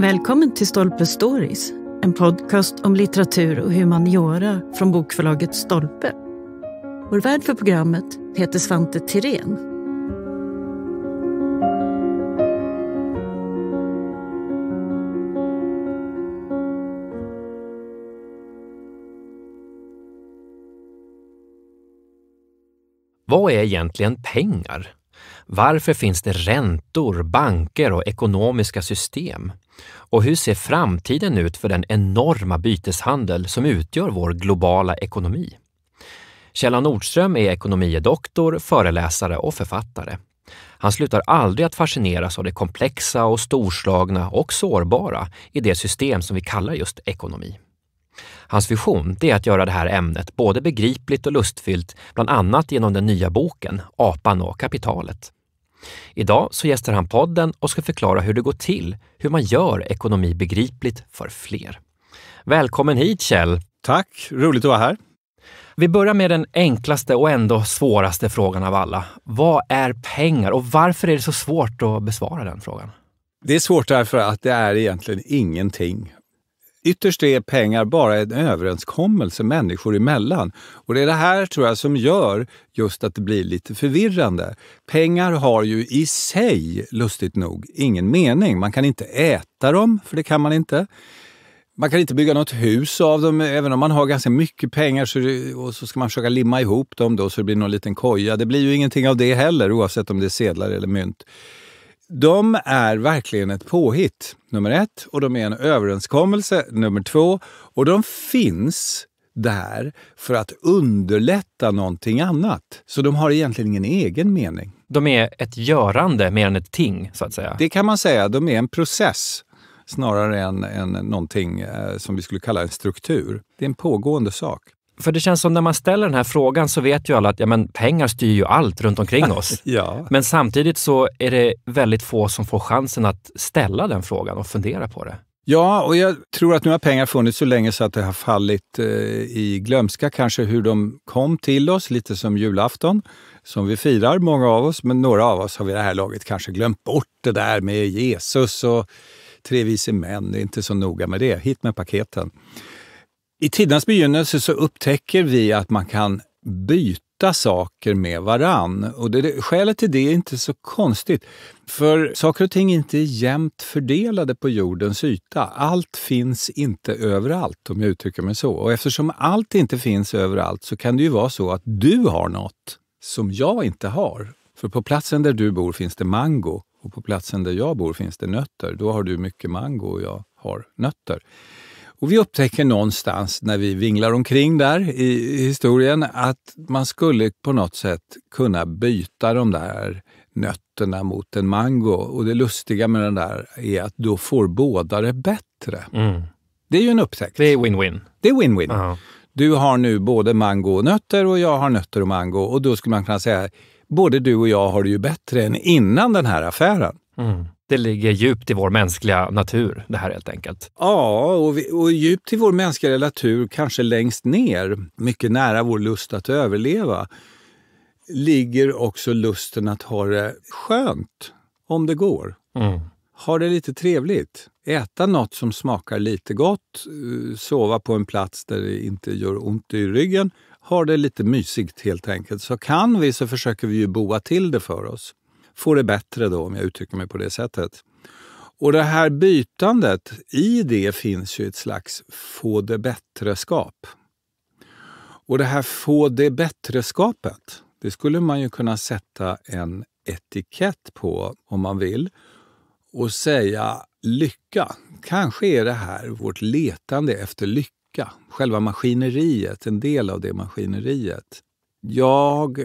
Välkommen till Stolpe Stories, en podcast om litteratur och humaniora från bokförlaget Stolpe. Vår värd för programmet heter Svante Tirén. Vad är egentligen pengar? Varför finns det räntor, banker och ekonomiska system? Och hur ser framtiden ut för den enorma byteshandel som utgör vår globala ekonomi? Kjella Nordström är ekonomidoktor, föreläsare och författare. Han slutar aldrig att fascineras av det komplexa och storslagna och sårbara i det system som vi kallar just ekonomi. Hans vision är att göra det här ämnet både begripligt och lustfyllt, bland annat genom den nya boken Apan och kapitalet. Idag så gästar han podden och ska förklara hur det går till, hur man gör ekonomi begripligt för fler. Välkommen hit Kjell! Tack, roligt att vara här. Vi börjar med den enklaste och ändå svåraste frågan av alla. Vad är pengar och varför är det så svårt att besvara den frågan? Det är svårt därför att det är egentligen ingenting. Ytterst är pengar bara en överenskommelse människor emellan. Och det är det här tror jag som gör just att det blir lite förvirrande. Pengar har ju i sig, lustigt nog, ingen mening. Man kan inte äta dem, för det kan man inte. Man kan inte bygga något hus av dem. Även om man har ganska mycket pengar så, och så ska man försöka limma ihop dem då så det blir någon liten koja. Det blir ju ingenting av det heller oavsett om det är sedlar eller mynt de är verkligen ett påhitt, nummer ett. Och de är en överenskommelse, nummer två. Och de finns där för att underlätta någonting annat. Så de har egentligen ingen egen mening. De är ett görande mer än ett ting, så att säga? Det kan man säga. De är en process snarare än, än någonting eh, som vi skulle kalla en struktur. Det är en pågående sak. För det känns som när man ställer den här frågan så vet ju alla att ja, men pengar styr ju allt runt omkring oss. ja. Men samtidigt så är det väldigt få som får chansen att ställa den frågan och fundera på det. Ja, och jag tror att nu har pengar funnits så länge så att det har fallit eh, i glömska kanske hur de kom till oss, lite som julafton som vi firar, många av oss, men några av oss har vid det här laget kanske glömt bort det där med Jesus och tre vise män, det är inte så noga med det. Hit med paketen. I tidernas begynnelse så upptäcker vi att man kan byta saker med varann. Och det, skälet till det är inte så konstigt, för saker och ting är inte jämnt fördelade på jordens yta. Allt finns inte överallt, om jag uttrycker mig så. Och eftersom allt inte finns överallt så kan det ju vara så att du har något som jag inte har. För på platsen där du bor finns det mango och på platsen där jag bor finns det nötter. Då har du mycket mango och jag har nötter. Och vi upptäcker någonstans när vi vinglar omkring där i historien att man skulle på något sätt kunna byta de där nötterna mot en mango. Och det lustiga med den där är att då får båda det bättre. Mm. Det är ju en upptäckt. Det är win-win. Det är win-win. Uh -huh. Du har nu både mango och nötter och jag har nötter och mango. Och då skulle man kunna säga både du och jag har det ju bättre än innan den här affären. Mm. Det ligger djupt i vår mänskliga natur, det här helt enkelt. Ja, och, vi, och djupt i vår mänskliga natur, kanske längst ner, mycket nära vår lust att överleva, ligger också lusten att ha det skönt, om det går. Mm. Ha det lite trevligt. Äta nåt som smakar lite gott, eh, sova på en plats där det inte gör ont i ryggen. Ha det lite mysigt helt enkelt. Så kan vi så försöker vi ju boa till det för oss. Få det bättre då, om jag uttrycker mig på det sättet. Och det här bytandet, i det finns ju ett slags få det bättre-skap. Och det här få det bättre-skapet, det skulle man ju kunna sätta en etikett på om man vill och säga lycka. Kanske är det här vårt letande efter lycka, själva maskineriet, en del av det maskineriet. Jag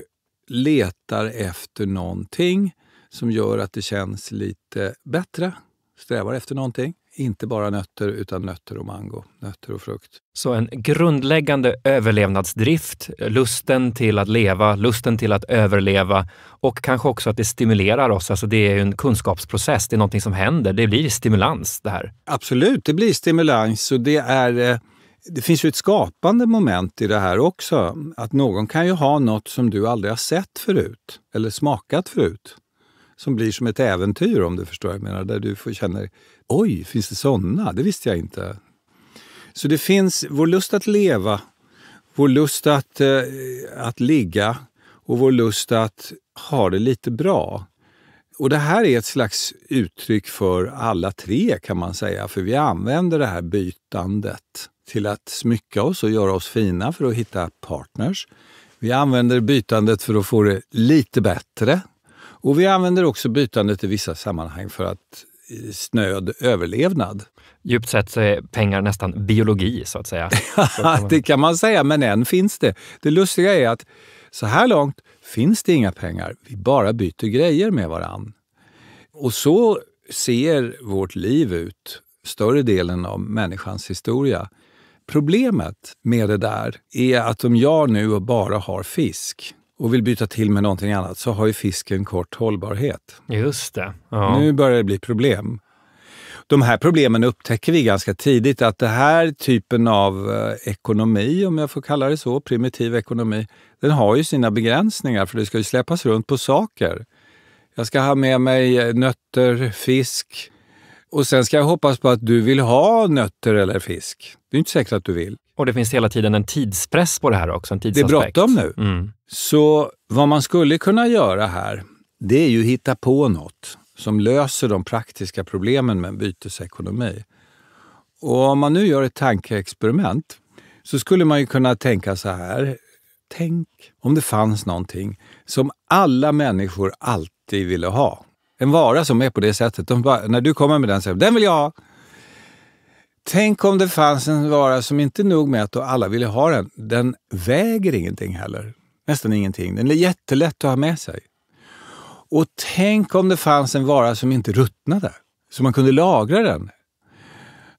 letar efter någonting som gör att det känns lite bättre. Strävar efter någonting. Inte bara nötter, utan nötter och mango, nötter och frukt. Så en grundläggande överlevnadsdrift, lusten till att leva, lusten till att överleva och kanske också att det stimulerar oss. Alltså det är en kunskapsprocess, det är någonting som händer. Det blir stimulans det här. Absolut, det blir stimulans och det är eh, det finns ju ett skapande moment i det här också. Att någon kan ju ha något som du aldrig har sett förut eller smakat förut som blir som ett äventyr om du förstår vad jag menar. Där du får känner, oj, finns det sådana? Det visste jag inte. Så det finns vår lust att leva, vår lust att, eh, att ligga och vår lust att ha det lite bra. Och det här är ett slags uttryck för alla tre kan man säga, för vi använder det här bytandet till att smycka oss och göra oss fina för att hitta partners. Vi använder bytandet för att få det lite bättre och vi använder också bytandet i vissa sammanhang för att eh, snöd överlevnad. Djupt sett så är pengar nästan biologi, så att säga. det kan man säga, men än finns det. Det lustiga är att så här långt finns det inga pengar. Vi bara byter grejer med varann. Och så ser vårt liv ut, större delen av människans historia. Problemet med det där är att om jag nu bara har fisk och vill byta till med någonting annat så har ju fisken kort hållbarhet. Just det. Ja. Nu börjar det bli problem. De här problemen upptäcker vi ganska tidigt, att den här typen av eh, ekonomi, om jag får kalla det så, primitiv ekonomi, den har ju sina begränsningar för det ska ju släppas runt på saker. Jag ska ha med mig eh, nötter, fisk och sen ska jag hoppas på att du vill ha nötter eller fisk. Det är inte säkert att du vill. Och det finns hela tiden en tidspress på det här också, en Det är bråttom nu. Mm. Så vad man skulle kunna göra här, det är ju att hitta på något som löser de praktiska problemen med en bytesekonomi. Och om man nu gör ett tankeexperiment så skulle man ju kunna tänka så här. Tänk om det fanns någonting som alla människor alltid ville ha. En vara som är på det sättet. De bara, när du kommer med den säger den vill jag ha. Tänk om det fanns en vara som inte nog med att alla ville ha den, den väger ingenting heller. Nästan ingenting. Den är jättelätt att ha med sig. Och tänk om det fanns en vara som inte ruttnade, så man kunde lagra den.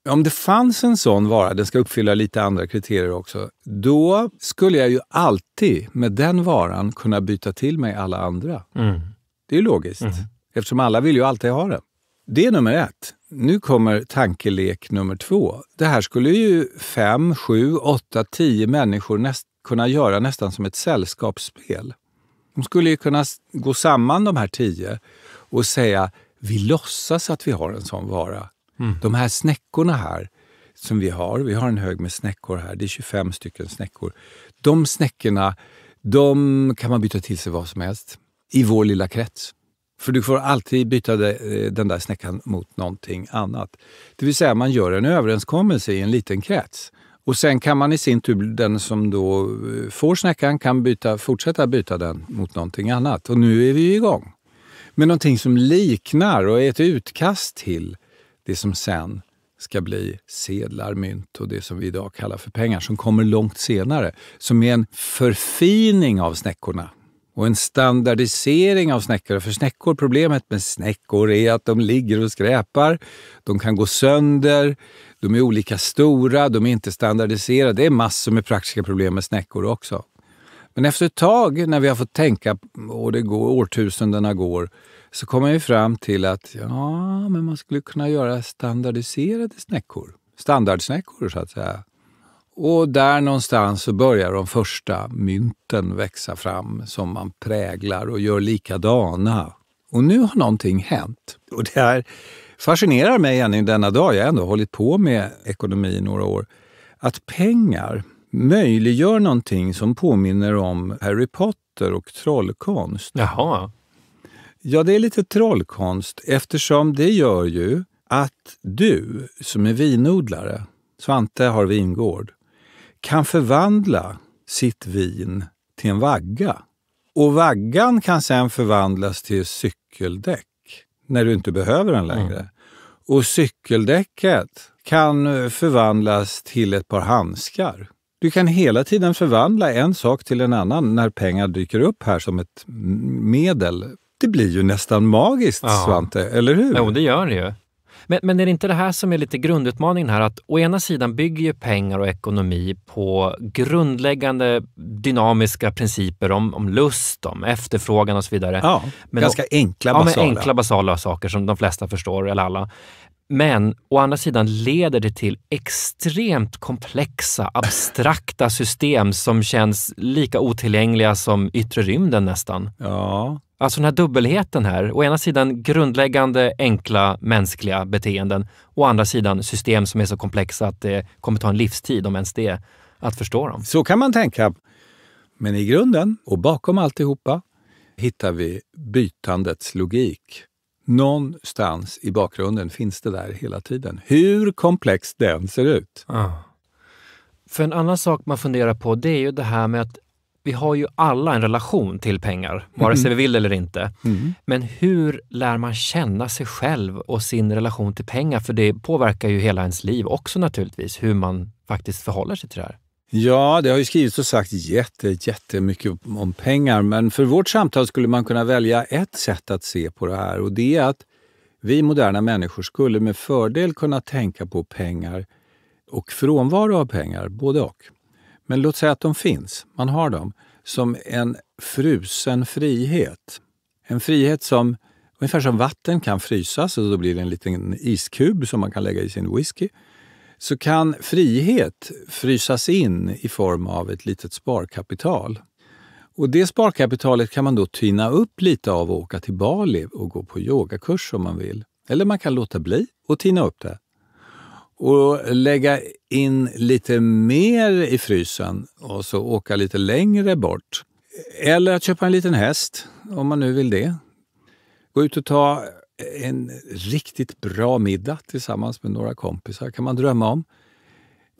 Om det fanns en sån vara, den ska uppfylla lite andra kriterier också, då skulle jag ju alltid med den varan kunna byta till mig alla andra. Mm. Det är ju logiskt, mm. eftersom alla vill ju alltid ha den. Det är nummer ett. Nu kommer tankelek nummer två. Det här skulle ju fem, sju, åtta, tio människor näst, kunna göra nästan som ett sällskapsspel. De skulle ju kunna gå samman de här tio och säga vi låtsas att vi har en sån vara. Mm. De här snäckorna här som vi har, vi har en hög med snäckor här, det är 25 stycken snäckor. De snäckorna, de kan man byta till sig vad som helst i vår lilla krets. För du får alltid byta eh, den där snäckan mot någonting annat. Det vill säga, man gör en överenskommelse i en liten krets. Och sen kan man i sin tur, den som då eh, får snäckan, kan byta, fortsätta byta den mot någonting annat. Och nu är vi ju igång. Med någonting som liknar och är ett utkast till det som sen ska bli sedlar, mynt och det som vi idag kallar för pengar, som kommer långt senare. Som är en förfining av snäckorna och en standardisering av snäckor för snäckor. Problemet med snäckor är att de ligger och skräpar, de kan gå sönder, de är olika stora, de är inte standardiserade. Det är massor med praktiska problem med snäckor också. Men efter ett tag, när vi har fått tänka och det går, årtusendena går, så kommer vi fram till att ja, men man skulle kunna göra standardiserade snäckor. Standardsnäckor, så att säga. Och där någonstans så börjar de första mynten växa fram som man präglar och gör likadana. Och nu har någonting hänt. Och det här fascinerar mig än i denna dag, jag har ändå hållit på med ekonomi i några år, att pengar möjliggör någonting som påminner om Harry Potter och trollkonst. Jaha. Ja, det är lite trollkonst eftersom det gör ju att du som är vinodlare, Svante har vingård, kan förvandla sitt vin till en vagga. Och vaggan kan sen förvandlas till cykeldäck när du inte behöver den mm. längre. Mm. Och cykeldäcket kan eh, förvandlas till ett par handskar. Du kan hela tiden förvandla en sak till en annan när pengar dyker upp här som ett medel. Det blir ju nästan magiskt, ja. Svante, eller hur? Jo, det gör det ju. Men, men, är det inte det här som är lite grundutmaningen här? Att å ena sidan bygger ju pengar och ekonomi på grundläggande dynamiska principer om, om lust, om efterfrågan och så vidare. Ja, men ganska då, enkla, basala. Ja, enkla basala saker som de flesta förstår, eller alla. Men å andra sidan leder det till extremt komplexa, abstrakta system som känns lika otillgängliga som yttre rymden nästan. Ja, Alltså den här dubbelheten här. Å ena sidan grundläggande enkla mänskliga beteenden. Å andra sidan system som är så komplexa att det kommer ta en livstid, om ens det, att förstå dem. Så kan man tänka. Men i grunden och bakom alltihopa hittar vi bytandets logik. Någonstans i bakgrunden finns det där hela tiden, hur komplex den ser ut. Ah. För en annan sak man funderar på, det är ju det här med att vi har ju alla en relation till pengar, vare sig mm. vi vill eller inte. Mm. Men hur lär man känna sig själv och sin relation till pengar? För det påverkar ju hela ens liv också naturligtvis, hur man faktiskt förhåller sig till det här. Ja, det har ju skrivits och sagt jätte, jättemycket om pengar, men för vårt samtal skulle man kunna välja ett sätt att se på det här och det är att vi moderna människor skulle med fördel kunna tänka på pengar och frånvaro av pengar, både och. Men låt säga att de finns, man har dem, som en frusen frihet. En frihet som, ungefär som vatten kan frysas och då blir det en liten iskub som man kan lägga i sin whisky, så kan frihet frysas in i form av ett litet sparkapital. Och Det sparkapitalet kan man då tyna upp lite av och åka till Bali och gå på yogakurs om man vill. Eller man kan låta bli och tina upp det och lägga in lite mer i frysen och så åka lite längre bort. Eller att köpa en liten häst, om man nu vill det. Gå ut och ta en riktigt bra middag tillsammans med några kompisar, kan man drömma om.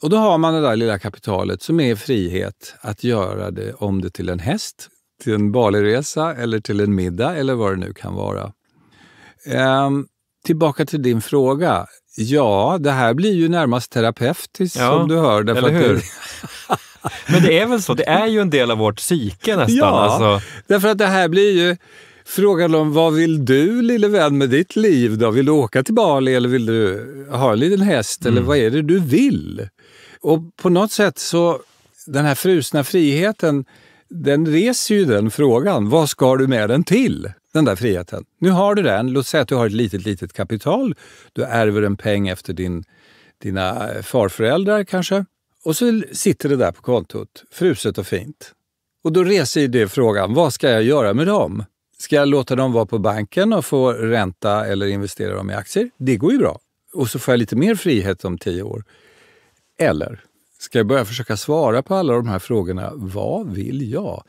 Och då har man det där lilla kapitalet som är frihet att göra det om det till en häst, till en Baliresa eller till en middag eller vad det nu kan vara. Ehm, tillbaka till din fråga. Ja, det här blir ju närmast terapeutiskt ja, som du hör. Därför eller hur? Det... Men det är väl så, det är ju en del av vårt psyke nästan. Ja, alltså. därför att det här blir ju frågan om vad vill du lille vän med ditt liv då? Vill du åka till Bali eller vill du ha en liten häst mm. eller vad är det du vill? Och på något sätt så, den här frusna friheten den reser ju den frågan. Vad ska du med den till? Den där friheten. Nu har du den. Låt säga att du har ett litet, litet kapital. Du ärver en peng efter din, dina farföräldrar kanske. Och så sitter det där på kontot, fruset och fint. Och då reser ju det frågan, vad ska jag göra med dem? Ska jag låta dem vara på banken och få ränta eller investera dem i aktier? Det går ju bra. Och så får jag lite mer frihet om tio år. Eller Ska jag börja försöka svara på alla de här frågorna? Vad vill jag?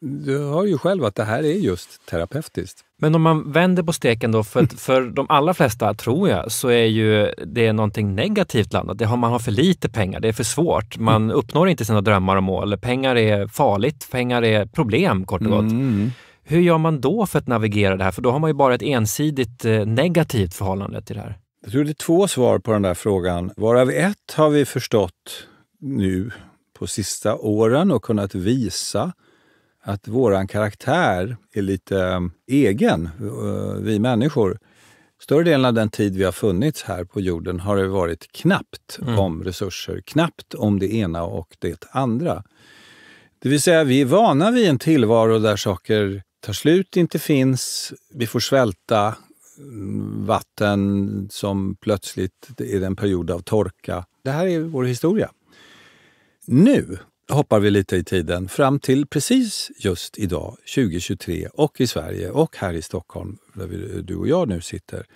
Du hör ju själv att det här är just terapeutiskt. Men om man vänder på steken då, för, för de allra flesta, tror jag, så är ju det någonting negativt landat. Det har, man har för lite pengar, det är för svårt. Man mm. uppnår inte sina drömmar och mål. Pengar är farligt, pengar är problem kort och gott. Mm. mm. Hur gör man då för att navigera det här? För då har man ju bara ett ensidigt eh, negativt förhållande till det här. Jag tror det är två svar på den där frågan, varav ett har vi förstått nu på sista åren och kunnat visa att vår karaktär är lite um, egen, uh, vi människor. Större delen av den tid vi har funnits här på jorden har det varit knappt mm. om resurser, knappt om det ena och det andra. Det vill säga, vi är vana vid en tillvaro där saker tar slut, inte finns, vi får svälta, mm, vatten som plötsligt är en period av torka. Det här är vår historia. Nu hoppar vi lite i tiden fram till precis just idag, 2023, och i Sverige och här i Stockholm, där vi, du och jag nu sitter.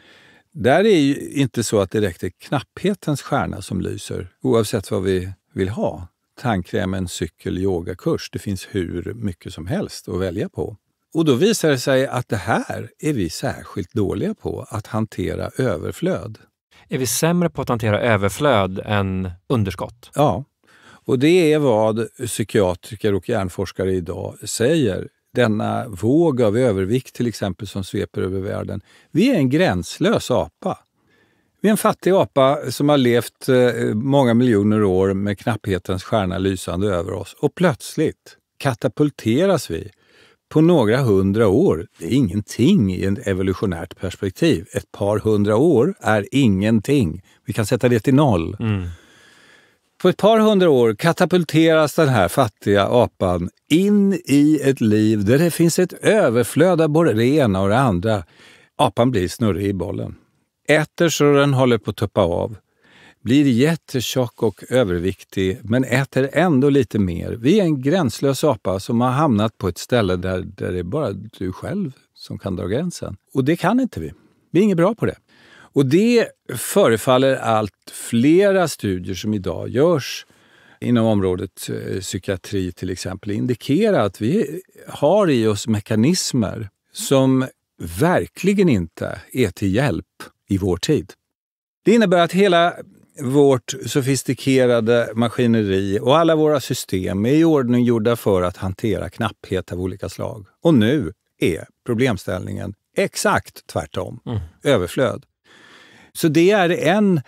Där är ju inte så att det direkt är knapphetens stjärna som lyser, oavsett vad vi vill ha. Tandkräm, en cykel, yogakurs. Det finns hur mycket som helst att välja på. Och då visar det sig att det här är vi särskilt dåliga på, att hantera överflöd. Är vi sämre på att hantera överflöd än underskott? Ja, och det är vad psykiatriker och hjärnforskare idag säger. Denna våg av övervikt till exempel som sveper över världen. Vi är en gränslös apa. Vi är en fattig apa som har levt eh, många miljoner år med knapphetens stjärna lysande över oss och plötsligt katapulteras vi på några hundra år. Det är ingenting i ett evolutionärt perspektiv. Ett par hundra år är ingenting. Vi kan sätta det till noll. Mm. På ett par hundra år katapulteras den här fattiga apan in i ett liv där det finns ett överflöd av både det ena och det andra. Apan blir snurrig i bollen. Äter så den håller på att tuppa av. Blir jättetjock och överviktig, men äter ändå lite mer. Vi är en gränslös apa som har hamnat på ett ställe där, där det är bara du själv som kan dra gränsen. Och det kan inte vi. Vi är inget bra på det. Och det förefaller allt flera studier som idag görs inom området eh, psykiatri till exempel indikera att vi har i oss mekanismer som verkligen inte är till hjälp i vår tid. Det innebär att hela vårt sofistikerade maskineri och alla våra system är i ordning gjorda för att hantera knapphet av olika slag. Och nu är problemställningen exakt tvärtom. Mm. Överflöd. Så det är en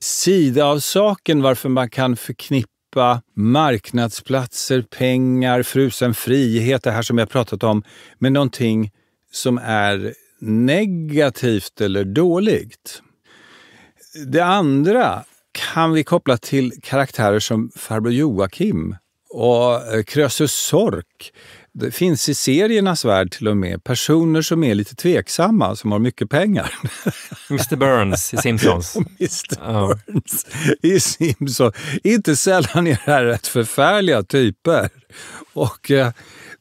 sida av saken varför man kan förknippa marknadsplatser, pengar, frusen frihet, det här som jag pratat om, med någonting som är negativt eller dåligt. Det andra kan vi koppla till karaktärer som farbror Joakim och eh, Krösus Sork det finns i seriernas värld till och med personer som är lite tveksamma, som har mycket pengar. Mr Burns i Simpsons. Mr oh. Burns i Simpsons. Inte sällan är det här rätt förfärliga typer. Och eh,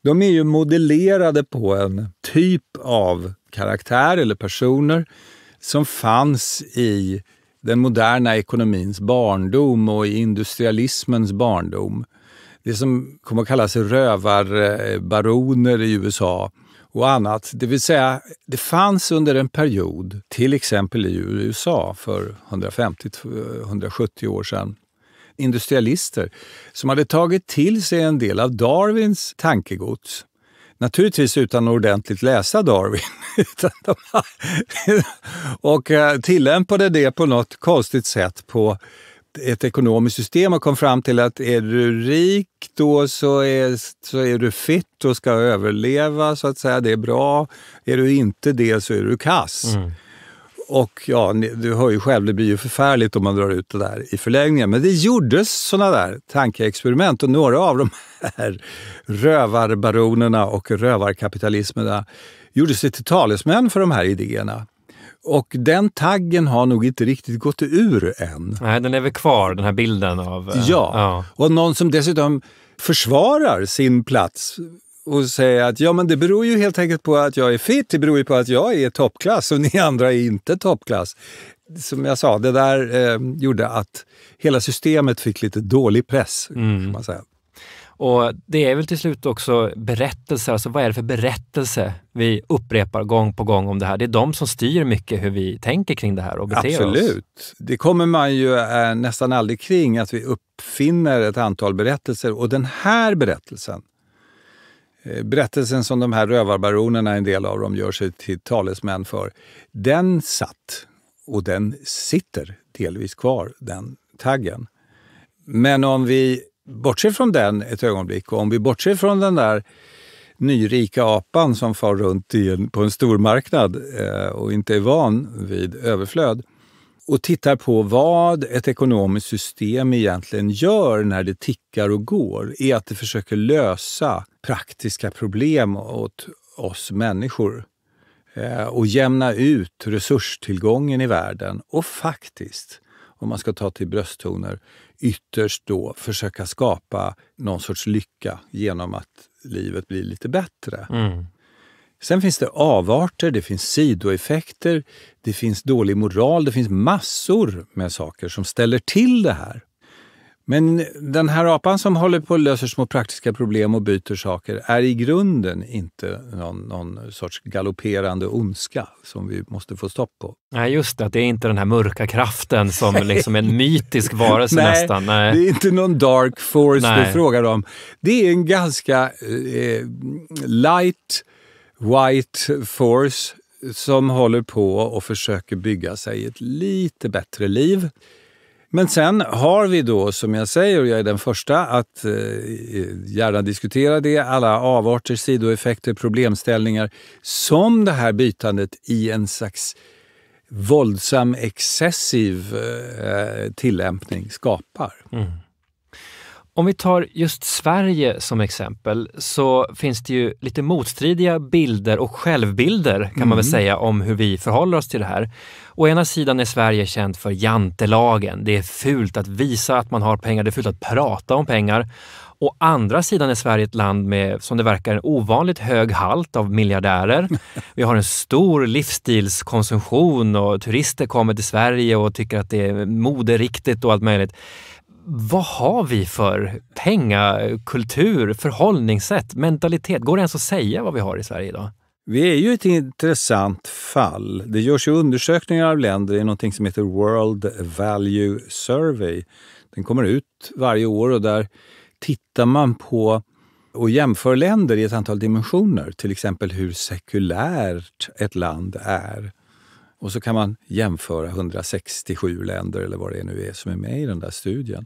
de är ju modellerade på en typ av karaktär eller personer som fanns i den moderna ekonomins barndom och i industrialismens barndom det som kommer att kallas rövarbaroner i USA och annat. Det vill säga, det fanns under en period, till exempel i USA för 150-170 år sedan, industrialister som hade tagit till sig en del av Darwins tankegods Naturligtvis utan att ordentligt läsa Darwin. och eh, tillämpade det på något konstigt sätt på ett ekonomiskt system och kom fram till att är du rik då så är, så är du fit och ska överleva så att säga, det är bra. Är du inte det så är du kass. Mm. Och ja, du hör ju själv, det blir ju förfärligt om man drar ut det där i förlängningen. Men det gjordes sådana där tankeexperiment och några av de här rövarbaronerna och rövarkapitalismerna gjorde sig till talesmän för de här idéerna. Och den taggen har nog inte riktigt gått ur än. Nej, den lever kvar, den här bilden av... Eh, ja, ja. och någon som dessutom försvarar sin plats och säger att ja, men det beror ju helt enkelt på att jag är fit, det beror ju på att jag är toppklass och ni andra är inte toppklass. Som jag sa, det där eh, gjorde att hela systemet fick lite dålig press. Mm. man säga. Och det är väl till slut också berättelser, alltså vad är det för berättelse vi upprepar gång på gång om det här? Det är de som styr mycket hur vi tänker kring det här och beter Absolut. oss. Absolut. Det kommer man ju eh, nästan aldrig kring, att vi uppfinner ett antal berättelser. Och den här berättelsen, eh, berättelsen som de här rövarbaronerna, en del av dem, gör sig till talesmän för, den satt och den sitter delvis kvar, den taggen. Men om vi bortser från den ett ögonblick och om vi bortser från den där nyrika apan som far runt en, på en stormarknad eh, och inte är van vid överflöd och tittar på vad ett ekonomiskt system egentligen gör när det tickar och går är att det försöker lösa praktiska problem åt oss människor eh, och jämna ut resurstillgången i världen och faktiskt om man ska ta till brösttoner, ytterst då försöka skapa någon sorts lycka genom att livet blir lite bättre. Mm. Sen finns det avarter, det finns sidoeffekter, det finns dålig moral, det finns massor med saker som ställer till det här. Men den här apan som håller på och löser små praktiska problem och byter saker är i grunden inte någon, någon sorts galopperande ondska som vi måste få stopp på. Nej, just det. det är inte den här mörka kraften som liksom en mytisk varelse Nej, nästan. Nej, det är inte någon dark force Nej. du frågar om. Det är en ganska eh, light, white force som håller på och försöker bygga sig ett lite bättre liv men sen har vi då, som jag säger, och jag är den första att eh, gärna diskutera det, alla avarter, sidoeffekter, problemställningar som det här bytandet i en slags våldsam, excessiv eh, tillämpning skapar. Mm. Om vi tar just Sverige som exempel så finns det ju lite motstridiga bilder och självbilder kan mm. man väl mm. säga om hur vi förhåller oss till det här. Å ena sidan är Sverige känt för jantelagen. Det är fult att visa att man har pengar, det är fult att prata om pengar. Å andra sidan är Sverige ett land med, som det verkar, en ovanligt hög halt av miljardärer. Vi har en stor livsstilskonsumtion och turister kommer till Sverige och tycker att det är moderiktigt och allt möjligt vad har vi för pengakultur, förhållningssätt, mentalitet? Går det ens att säga vad vi har i Sverige idag? Vi är ju ett intressant fall. Det görs ju undersökningar av länder i någonting som heter World Value Survey. Den kommer ut varje år och där tittar man på och jämför länder i ett antal dimensioner. Till exempel hur sekulärt ett land är. Och så kan man jämföra 167 länder eller vad det nu är som är med i den där studien.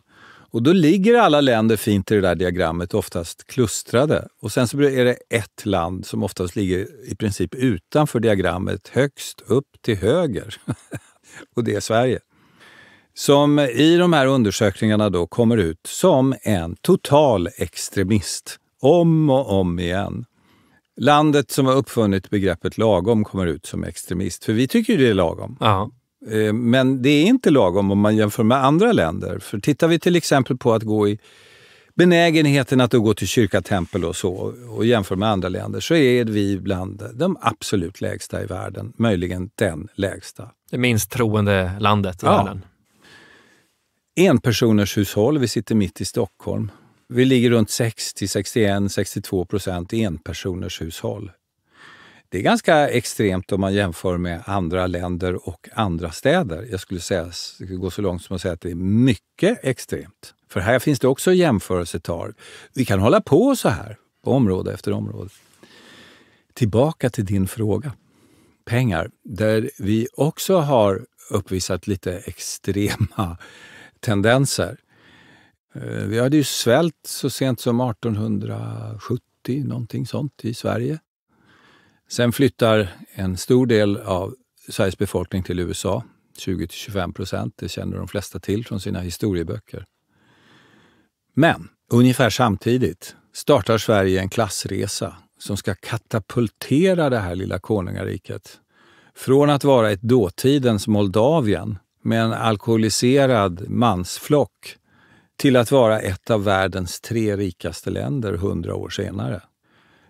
Och då ligger alla länder fint i det där diagrammet, oftast klustrade. Och sen så är det ett land som oftast ligger i princip utanför diagrammet, högst upp till höger. och det är Sverige. Som i de här undersökningarna då kommer ut som en total extremist, om och om igen. Landet som har uppfunnit begreppet lagom kommer ut som extremist, för vi tycker ju det är lagom. Aha. Eh, men det är inte lagom om man jämför med andra länder. För tittar vi till exempel på att gå i benägenheten att gå till kyrka, tempel och så och jämför med andra länder så är vi bland de absolut lägsta i världen. Möjligen den lägsta. Det minst troende landet i ja. världen. Enpersoners hushåll, vi sitter mitt i Stockholm. Vi ligger runt 60, 61, 62 procent enpersoners hushåll. Det är ganska extremt om man jämför med andra länder och andra städer. Jag skulle säga, gå så långt som att säga att det är mycket extremt. För här finns det också jämförelsetal. Vi kan hålla på så här, på område efter område. Tillbaka till din fråga. Pengar, där vi också har uppvisat lite extrema tendenser. Eh, vi hade ju svält så sent som 1870, någonting sånt, i Sverige. Sen flyttar en stor del av Sveriges befolkning till USA, 20-25 procent. Det känner de flesta till från sina historieböcker. Men ungefär samtidigt startar Sverige en klassresa som ska katapultera det här lilla konungariket från att vara ett dåtidens Moldavien med en alkoholiserad mansflock till att vara ett av världens tre rikaste länder hundra år senare.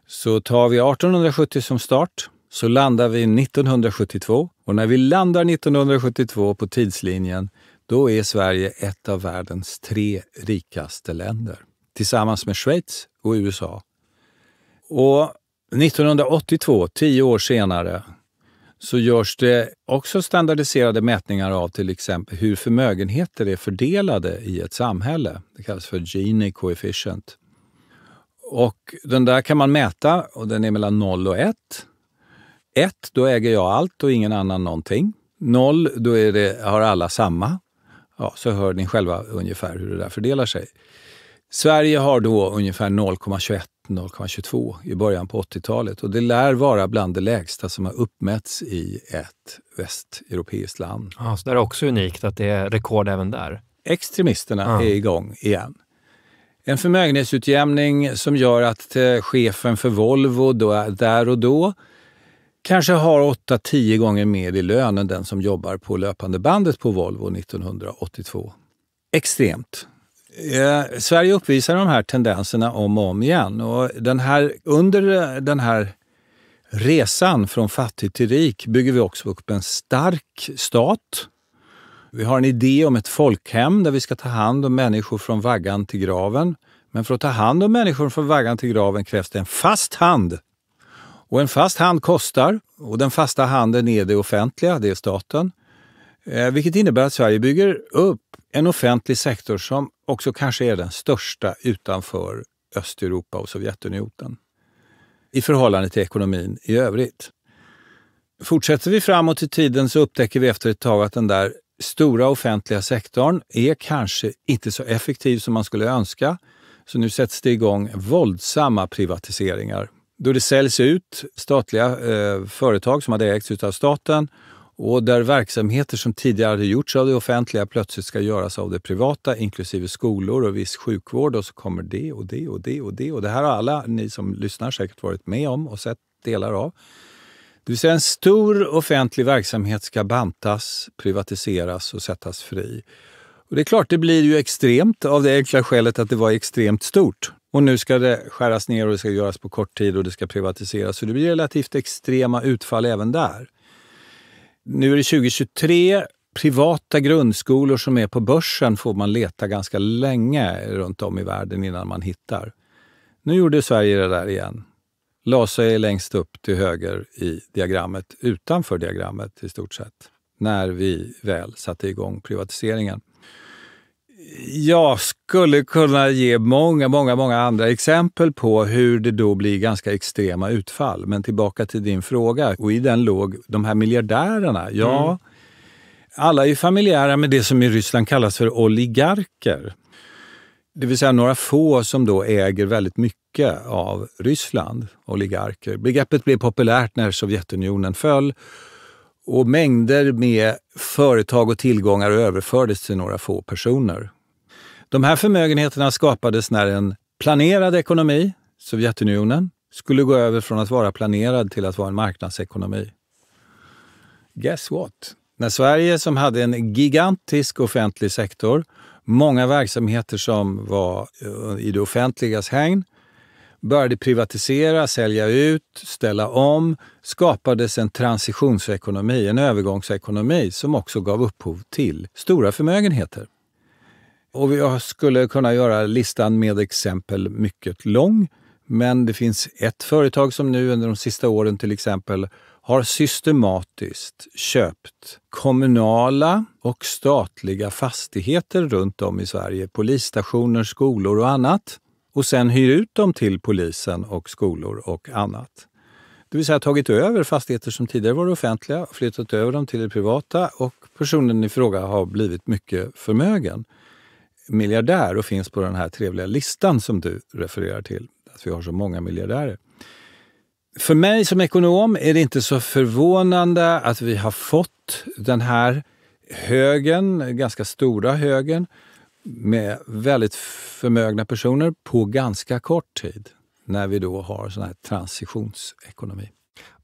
Så tar vi 1870 som start så landar vi 1972 och när vi landar 1972 på tidslinjen då är Sverige ett av världens tre rikaste länder tillsammans med Schweiz och USA. Och 1982, tio år senare, så görs det också standardiserade mätningar av till exempel hur förmögenheter är fördelade i ett samhälle. Det kallas för Gini coefficient. Och den där kan man mäta och den är mellan 0 och 1. 1, då äger jag allt och ingen annan någonting. 0, då det, har alla samma. Ja, så hör ni själva ungefär hur det där fördelar sig. Sverige har då ungefär 0,21 0,22 i början på 80-talet och det lär vara bland det lägsta som har uppmätts i ett västeuropeiskt land. Ja, så det är också unikt att det är rekord även där? Extremisterna ja. är igång igen. En förmögenhetsutjämning som gör att eh, chefen för Volvo då, där och då kanske har 8-10 gånger mer i lön än den som jobbar på löpande bandet på Volvo 1982. Extremt Eh, Sverige uppvisar de här tendenserna om och om igen. Och den här, under eh, den här resan från fattig till rik bygger vi också upp en stark stat. Vi har en idé om ett folkhem där vi ska ta hand om människor från vaggan till graven. Men för att ta hand om människor från vaggan till graven krävs det en fast hand. Och en fast hand kostar och den fasta handen är det offentliga, det är staten. Eh, vilket innebär att Sverige bygger upp en offentlig sektor som också kanske är den största utanför Östeuropa och Sovjetunionen i förhållande till ekonomin i övrigt. Fortsätter vi framåt i tiden så upptäcker vi efter ett tag att den där stora offentliga sektorn är kanske inte så effektiv som man skulle önska. Så nu sätts det igång våldsamma privatiseringar då det säljs ut statliga eh, företag som hade ägts av staten och där verksamheter som tidigare hade gjorts av det offentliga plötsligt ska göras av det privata, inklusive skolor och viss sjukvård. Och så kommer det och det och det och det. Och det här har alla ni som lyssnar säkert varit med om och sett delar av. Det vill säga en stor offentlig verksamhet ska bantas, privatiseras och sättas fri. Och det är klart, det blir ju extremt av det enkla skälet att det var extremt stort. Och nu ska det skäras ner och det ska göras på kort tid och det ska privatiseras. Så det blir relativt extrema utfall även där. Nu är det 2023. Privata grundskolor som är på börsen får man leta ganska länge runt om i världen innan man hittar. Nu gjorde Sverige det där igen. La är längst upp till höger i diagrammet, utanför diagrammet i stort sett, när vi väl satte igång privatiseringen. Jag skulle kunna ge många, många, många andra exempel på hur det då blir ganska extrema utfall. Men tillbaka till din fråga. Och i den låg de här miljardärerna. Ja, mm. alla är familjära med det som i Ryssland kallas för oligarker. Det vill säga några få som då äger väldigt mycket av Ryssland, oligarker. Begreppet blev populärt när Sovjetunionen föll och mängder med företag och tillgångar överfördes till några få personer. De här förmögenheterna skapades när en planerad ekonomi, Sovjetunionen, skulle gå över från att vara planerad till att vara en marknadsekonomi. Guess what? När Sverige, som hade en gigantisk offentlig sektor, många verksamheter som var eh, i det offentligas hägn, började privatisera, sälja ut, ställa om, skapades en transitionsekonomi, en övergångsekonomi som också gav upphov till stora förmögenheter. Och jag skulle kunna göra listan med exempel mycket lång, men det finns ett företag som nu under de sista åren till exempel har systematiskt köpt kommunala och statliga fastigheter runt om i Sverige, polisstationer, skolor och annat och sen hyr ut dem till polisen och skolor och annat. Det vill säga tagit över fastigheter som tidigare var offentliga, flyttat över dem till det privata och personen i fråga har blivit mycket förmögen miljardär och finns på den här trevliga listan som du refererar till. Att vi har så många miljardärer. För mig som ekonom är det inte så förvånande att vi har fått den här högen, ganska stora högen, med väldigt förmögna personer på ganska kort tid när vi då har sån här transitionsekonomi.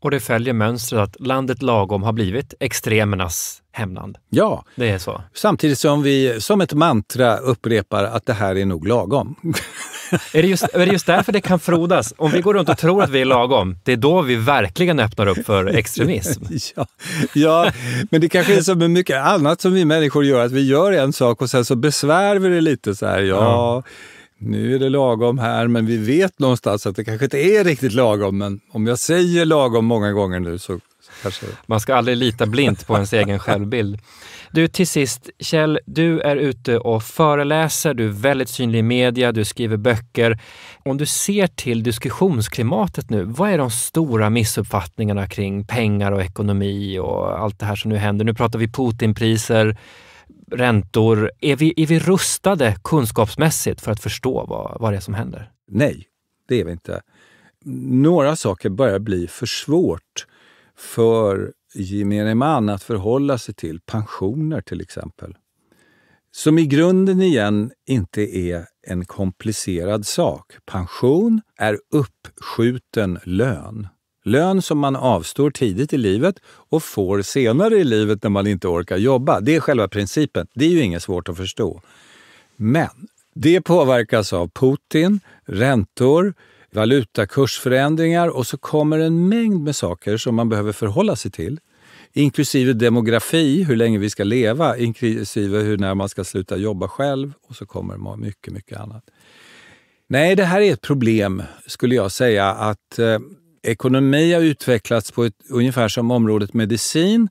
Och det följer mönstret att landet lagom har blivit extremernas hämnd. Ja, det är så. Samtidigt som vi som ett mantra upprepar att det här är nog lagom. är, det just, är det just därför det kan frodas? Om vi går runt och tror att vi är lagom, det är då vi verkligen öppnar upp för extremism. ja, ja, men det kanske är som med mycket annat som vi människor gör, att vi gör en sak och sen så besvär vi det lite så här. Ja, mm nu är det lagom här, men vi vet någonstans att det kanske inte är riktigt lagom. Men om jag säger lagom många gånger nu så Kanske. Man ska aldrig lita blint på ens egen självbild. Du, till sist, Kjell, du är ute och föreläser, du är väldigt synlig i media, du skriver böcker. Om du ser till diskussionsklimatet nu, vad är de stora missuppfattningarna kring pengar och ekonomi och allt det här som nu händer? Nu pratar vi Putinpriser, räntor. Är vi, är vi rustade kunskapsmässigt för att förstå vad, vad det är som händer? Nej, det är vi inte. Några saker börjar bli för svårt för gemene man att förhålla sig till, pensioner till exempel. Som i grunden igen inte är en komplicerad sak. Pension är uppskjuten lön. Lön som man avstår tidigt i livet och får senare i livet när man inte orkar jobba. Det är själva principen. Det är ju inget svårt att förstå. Men det påverkas av Putin, räntor, valutakursförändringar och så kommer en mängd med saker som man behöver förhålla sig till. Inklusive demografi, hur länge vi ska leva, inklusive hur när man ska sluta jobba själv och så kommer mycket, mycket annat. Nej, det här är ett problem skulle jag säga att eh, ekonomi har utvecklats på ett, ungefär som området medicin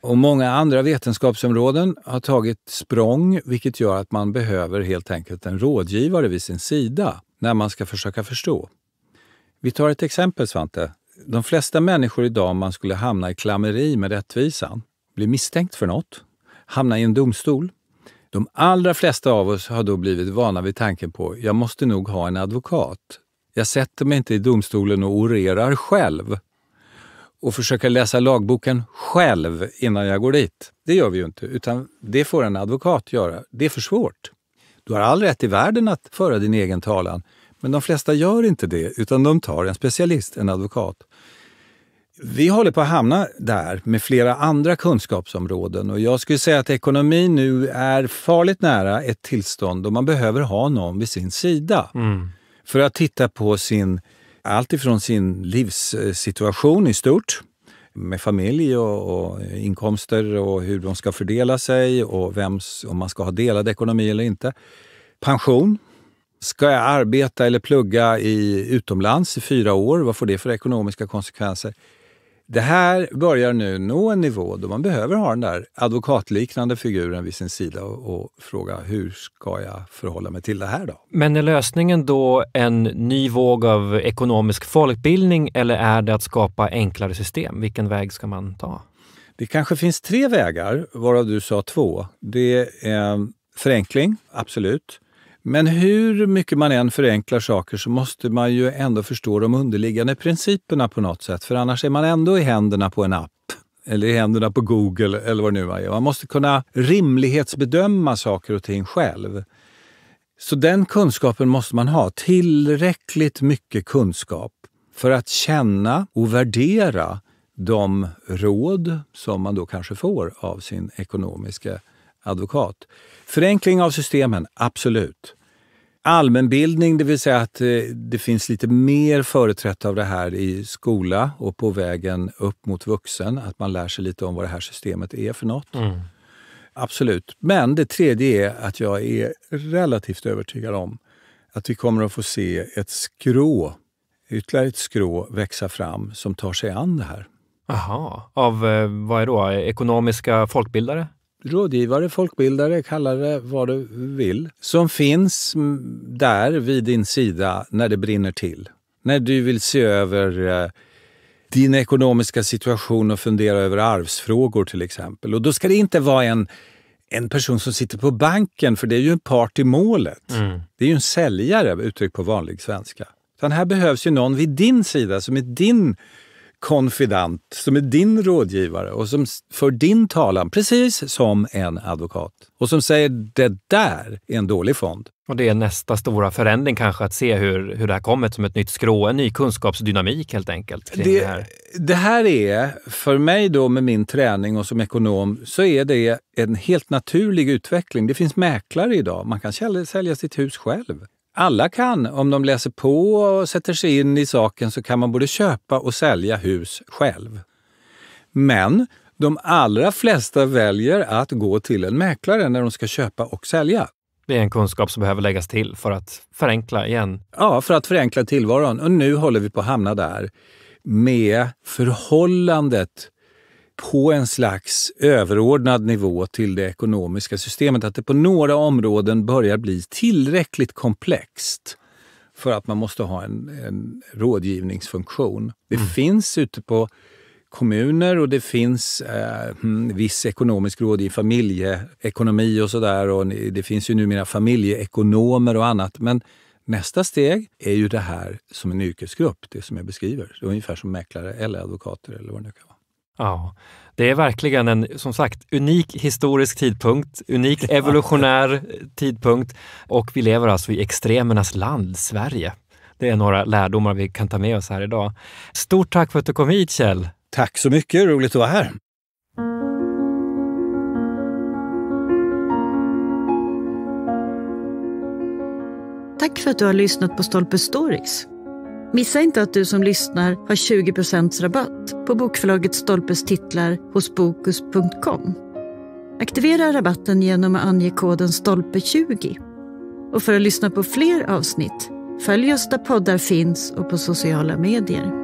och många andra vetenskapsområden har tagit språng vilket gör att man behöver helt enkelt en rådgivare vid sin sida när man ska försöka förstå. Vi tar ett exempel, Svante. De flesta människor idag, om man skulle hamna i klammeri med rättvisan, bli misstänkt för något, hamna i en domstol. De allra flesta av oss har då blivit vana vid tanken på jag måste nog ha en advokat. Jag sätter mig inte i domstolen och orerar själv och försöker läsa lagboken själv innan jag går dit. Det gör vi ju inte, utan det får en advokat göra. Det är för svårt. Du har all rätt i världen att föra din egen talan, men de flesta gör inte det utan de tar en specialist, en advokat. Vi håller på att hamna där med flera andra kunskapsområden och jag skulle säga att ekonomi nu är farligt nära ett tillstånd då man behöver ha någon vid sin sida mm. för att titta på sin allt ifrån sin livssituation i stort med familj och, och, inkomster och hur de ska fördela sig och vems, om man ska ha delad ekonomi eller inte. Pension. Ska jag arbeta eller plugga i utomlands i fyra år? Vad får det för ekonomiska konsekvenser? Det här börjar nu nå en nivå då man behöver ha den där advokatliknande figuren vid sin sida och, och, fråga hur ska jag förhålla mig till det här då? Men är lösningen då en ny våg av ekonomisk folkbildning eller är det att skapa enklare system? Vilken väg ska man ta? Det kanske finns tre vägar, varav du sa två. Det är eh, förenkling, absolut. Men hur mycket man än förenklar saker så måste man ju ändå förstå de underliggande principerna på något sätt, för annars är man ändå i händerna på en app eller i händerna på Google eller vad det nu är. Man måste kunna rimlighetsbedöma saker och ting själv. Så den kunskapen måste man ha, tillräckligt mycket kunskap för att känna och värdera de råd som man då kanske får av sin ekonomiska advokat. Förenkling av systemen, absolut. Allmänbildning, det vill säga att eh, det finns lite mer företrätt av det här i skola och på vägen upp mot vuxen. Att man lär sig lite om vad det här systemet är för något. Mm. Absolut. Men det tredje är att jag är relativt övertygad om att vi kommer att få se ett skrå, ytterligare ett skrå, växa fram som tar sig an det här. Aha, av eh, vad är då? Ekonomiska folkbildare? rådgivare, folkbildare, kalla det vad du vill, som finns där vid din sida när det brinner till. När du vill se över eh, din ekonomiska situation och fundera över arvsfrågor till exempel. Och då ska det inte vara en, en person som sitter på banken, för det är ju en part i målet. Mm. Det är ju en säljare, uttryckt på vanlig svenska. Utan här behövs ju någon vid din sida som är din konfident, som är din rådgivare och som för din talan precis som en advokat och som säger det där är en dålig fond. Och det är nästa stora förändring kanske att se hur, hur det här kommer som ett nytt skrå, en ny kunskapsdynamik helt enkelt. Kring det, det, här. det här är, för mig då med min träning och som ekonom, så är det en helt naturlig utveckling. Det finns mäklare idag. Man kan sälja sitt hus själv alla kan, om de läser på och sätter sig in i saken, så kan man både köpa och sälja hus själv. Men de allra flesta väljer att gå till en mäklare när de ska köpa och sälja. Det är en kunskap som behöver läggas till för att förenkla igen. Ja, för att förenkla tillvaron. Och nu håller vi på att hamna där med förhållandet på en slags överordnad nivå till det ekonomiska systemet. Att det på några områden börjar bli tillräckligt komplext för att man måste ha en, en rådgivningsfunktion. Det mm. finns ute på kommuner och det finns eh, hmm, viss ekonomisk rådgivning, familjeekonomi och sådär. Och det finns ju numera familjeekonomer och annat. Men nästa steg är ju det här som en yrkesgrupp, det som jag beskriver. Ungefär som mäklare eller advokater eller vad det nu kan vara. Ja, det är verkligen en, som sagt, unik historisk tidpunkt, unik evolutionär tidpunkt och vi lever alltså i extremernas land, Sverige. Det är några lärdomar vi kan ta med oss här idag. Stort tack för att du kom hit Kjell! Tack så mycket, roligt att vara här! Tack för att du har lyssnat på Stolpe Stories Missa inte att du som lyssnar har 20 rabatt på bokförlaget Stolpes titlar hos Bokus.com. Aktivera rabatten genom att ange koden STOLPE20. Och för att lyssna på fler avsnitt, följ oss där poddar finns och på sociala medier.